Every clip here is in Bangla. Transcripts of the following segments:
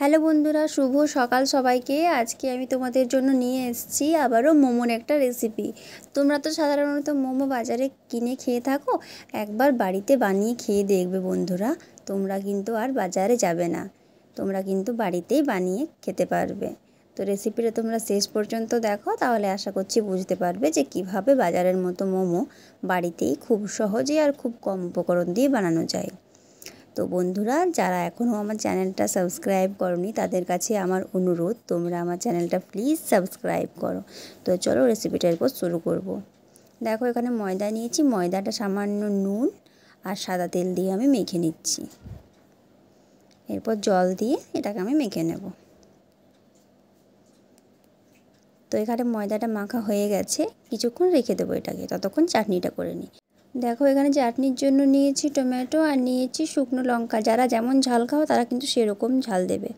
হ্যালো বন্ধুরা শুভ সকাল সবাইকে আজকে আমি তোমাদের জন্য নিয়ে এসেছি আবারও মোমোর একটা রেসিপি তোমরা তো সাধারণত মোমো বাজারে কিনে খেয়ে থাকো একবার বাড়িতে বানিয়ে খেয়ে দেখবে বন্ধুরা তোমরা কিন্তু আর বাজারে যাবে না তোমরা কিন্তু বাড়িতেই বানিয়ে খেতে পারবে তো রেসিপিটা তোমরা শেষ পর্যন্ত দেখো তাহলে আশা করছি বুঝতে পারবে যে কিভাবে বাজারের মতো মোমো বাড়িতেই খুব সহজে আর খুব কম উপকরণ দিয়ে বানানো যায় তো বন্ধুরা যারা এখনও আমার চ্যানেলটা সাবস্ক্রাইব করনি তাদের কাছে আমার অনুরোধ তোমরা আমার চ্যানেলটা প্লিজ সাবস্ক্রাইব করো তো চলো রেসিপিটা এরপর শুরু করব। দেখো এখানে ময়দা নিয়েছি ময়দাটা সামান্য নুন আর সাদা তেল দিয়ে আমি মেখে নিচ্ছি এরপর জল দিয়ে এটাকে আমি মেখে নেব তো এখানে ময়দাটা মাখা হয়ে গেছে কিছুক্ষণ রেখে দেবো এটাকে ততক্ষণ চাটনিটা করে নিই দেখো এখানে চাটনির জন্য নিয়েছি টমেটো আর নিয়েছি শুকনো লঙ্কা যারা যেমন ঝাল খাও তারা কিন্তু সেরকম ঝাল দেবে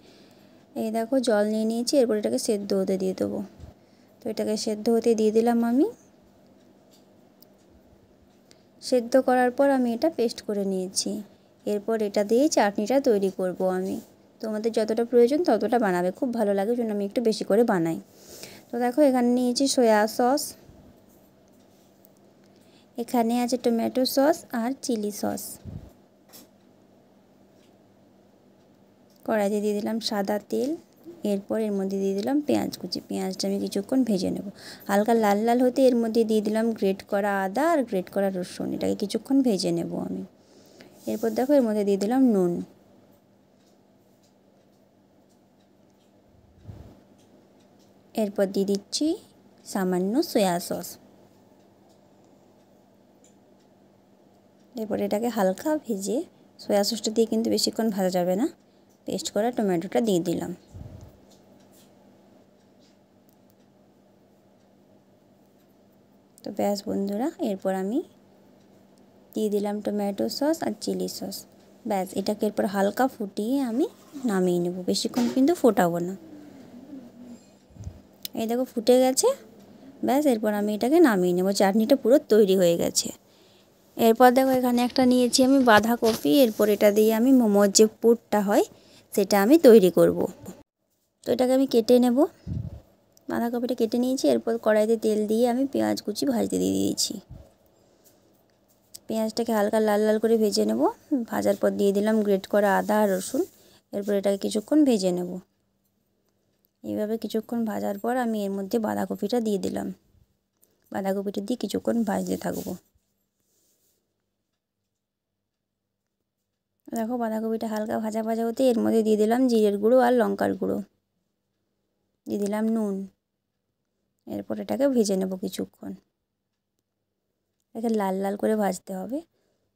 এই দেখো জল নিয়ে নিয়েছি এরপর এটাকে সেদ্ধ হতে দিয়ে দেবো তো এটাকে সেদ্ধ হতে দিয়ে দিলাম আমি সেদ্ধ করার পর আমি এটা পেস্ট করে নিয়েছি এরপর এটা দিয়ে চাটনিটা তৈরি করব আমি তোমাদের যতটা প্রয়োজন ততটা বানাবে খুব ভালো লাগে জন্য আমি একটু বেশি করে বানাই তো দেখো এখানে নিয়েছি সয়া সস এখানে আছে টমেটো সস আর চিলি সস কড়াইতে দিয়ে দিলাম সাদা তেল এরপর এর মধ্যে দিয়ে দিলাম পেঁয়াজ কুচি পেঁয়াজটা আমি কিছুক্ষণ ভেজে নেব হালকা লাল লাল হতে এর মধ্যে দিয়ে দিলাম গ্রেট করা আদা আর গ্রেট করা রসুন এটাকে কিছুক্ষণ ভেজে নেব আমি এরপর দেখো এর মধ্যে দিয়ে দিলাম নুন এরপর দিয়ে দিচ্ছি সামান্য সয়া সস এরপর এটাকে হালকা ভিজিয়ে সয়া সসটা দিয়ে কিন্তু বেশিক্ষণ ভাজা যাবে না পেস্ট করা টমেটোটা দিয়ে দিলাম তো ব্যাস বন্ধুরা এরপর আমি দিয়ে দিলাম টমেটো সস আর চিলি সস ব্যাস এটাকে এরপর হালকা ফুটিয়ে আমি নামিয়ে নেব বেশিক্ষণ কিন্তু ফোটাবো না এই দেখো ফুটে গেছে ব্যাস এরপর আমি এটাকে নামিয়ে নেব চাটনিটা পুরো তৈরি হয়ে গেছে এরপর দেখো এখানে একটা নিয়েছি আমি বাঁধাকপি এরপর এটা দিয়ে আমি মোমোর যে পুরটা হয় সেটা আমি তৈরি করব। তো এটাকে আমি কেটে নেব বাঁধাকপিটা কেটে নিয়েছি এরপর কড়াইতে তেল দিয়ে আমি পেঁয়াজ কুচি ভাজতে দিয়ে দিয়েছি পেঁয়াজটাকে হালকা লাল লাল করে ভেজে নেব ভাজার পর দিয়ে দিলাম গ্রেট করা আদা আর রসুন এরপর এটাকে কিছুক্ষণ ভেজে নেব এইভাবে কিছুক্ষণ ভাজার পর আমি এর মধ্যে বাঁধাকপিটা দিয়ে দিলাম বাঁধাকপিটা দিয়ে কিছুক্ষণ ভাজতে থাকবো দেখো বাঁধাকপিটা হালকা ভাজা ভাজা হতে এর মধ্যে দিয়ে দিলাম জিরের গুঁড়ো আর লঙ্কার গুঁড়ো দিয়ে দিলাম নুন এরপর এটাকে ভেজে নেব কিছুক্ষণ এটাকে লাল লাল করে ভাজতে হবে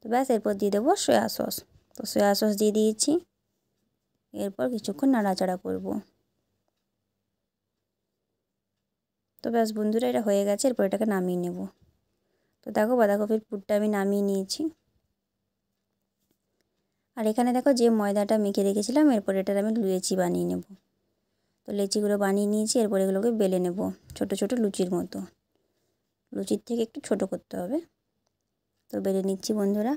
তো ব্যাস এরপর দিয়ে দেবো সয়া সস তো সয়া সস দিয়ে দিয়েছি এরপর কিছুক্ষণ নাড়াচাড়া করব তো ব্যাস বন্ধুরা এটা হয়ে গেছে এরপর এটাকে নামিয়ে নেব তো দেখো বাঁধাকপির পুরটা আমি নামিয়ে নিয়েছি আর এখানে দেখো যে ময়দাটা মেখে রেখেছিলাম এরপর এটার আমি লুচি বানিয়ে নেব তো লেচিগুলো বানিয়ে নিয়েছি এরপর এগুলোকে বেলে নেব ছোট ছোট লুচির মতো লুচির থেকে একটু ছোট করতে হবে তো বেলে নিচ্ছি বন্ধুরা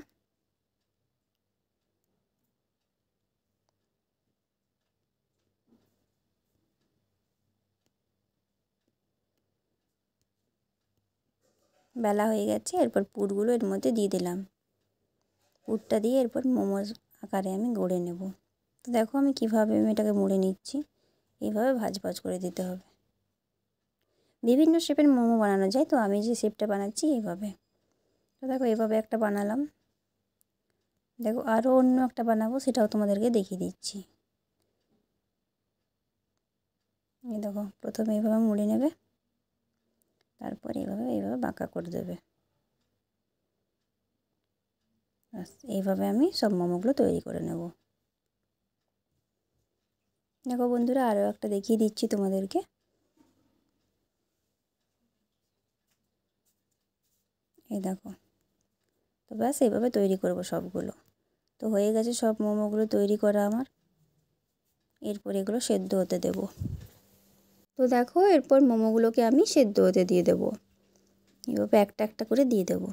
বেলা হয়ে গেছে এরপর পুরগুলো এর মধ্যে দিয়ে দিলাম পুরটা দিয়ে এরপর মোমোস আকারে আমি গড়ে নেব তো দেখো আমি কিভাবে আমি এটাকে মুড়ে নিচ্ছি এইভাবে ভাজ ভাজ করে দিতে হবে বিভিন্ন শেপের মোমো বানানো যায় তো আমি যে শেপটা বানাচ্ছি এইভাবে তো দেখো এইভাবে একটা বানালাম দেখো আরও অন্য একটা বানাবো সেটাও তোমাদেরকে দেখিয়ে দিচ্ছি দেখো প্রথমে এইভাবে মুড়ে নেবে তারপর এইভাবে এইভাবে বাঁকা করে দেবে এইভাবে আমি সব মোমোগুলো তৈরি করে নেব দেখো বন্ধুরা আরও একটা দেখিয়ে দিচ্ছি তোমাদেরকে এই দেখো তো ব্যাস এইভাবে তৈরি করব সবগুলো তো হয়ে গেছে সব মোমোগুলো তৈরি করা আমার এরপর এগুলো সেদ্ধ হতে দেব তো দেখো এরপর মোমোগুলোকে আমি সেদ্ধ হতে দিয়ে দেব এভাবে একটা একটা করে দিয়ে দেবো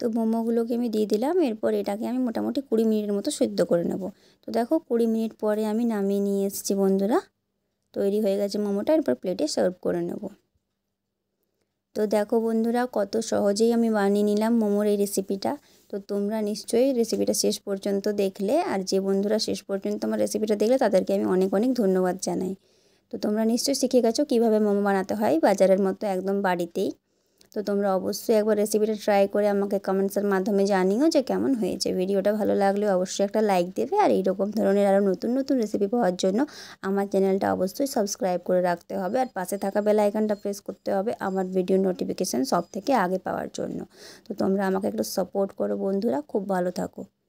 তো মোমোগুলোকে আমি দিয়ে দিলাম এরপর এটাকে আমি মোটামুটি কুড়ি মিনিটের মতো সেদ্ধ করে নেব তো দেখো কুড়ি মিনিট পরে আমি নামিয়ে নিয়ে এসেছি বন্ধুরা তৈরি হয়ে গেছে মোমোটা এরপর প্লেটে সার্ভ করে নেব তো দেখো বন্ধুরা কত সহজেই আমি বানিয়ে নিলাম মোমোর এই রেসিপিটা তো তোমরা নিশ্চয়ই রেসিপিটা শেষ পর্যন্ত দেখলে আর যে বন্ধুরা শেষ পর্যন্ত আমার রেসিপিটা দেখলে তাদেরকে আমি অনেক অনেক ধন্যবাদ জানাই তো তোমরা নিশ্চয়ই শিখে গেছো কীভাবে মোমো বানাতে হয় বাজারের মতো একদম বাড়িতেই তো তোমরা অবশ্যই একবার রেসিপিটা ট্রাই করে আমাকে কমেন্টসের মাধ্যমে জানিও যে কেমন হয়েছে ভিডিওটা ভালো লাগলে অবশ্যই একটা লাইক দেবে আর এইরকম ধরনের আরও নতুন নতুন রেসিপি পাওয়ার জন্য আমার চ্যানেলটা অবশ্যই সাবস্ক্রাইব করে রাখতে হবে আর পাশে থাকা বেল আইকনটা প্রেস করতে হবে আমার ভিডিও নোটিফিকেশান সব থেকে আগে পাওয়ার জন্য তো তোমরা আমাকে একটু সাপোর্ট করো বন্ধুরা খুব ভালো থাকো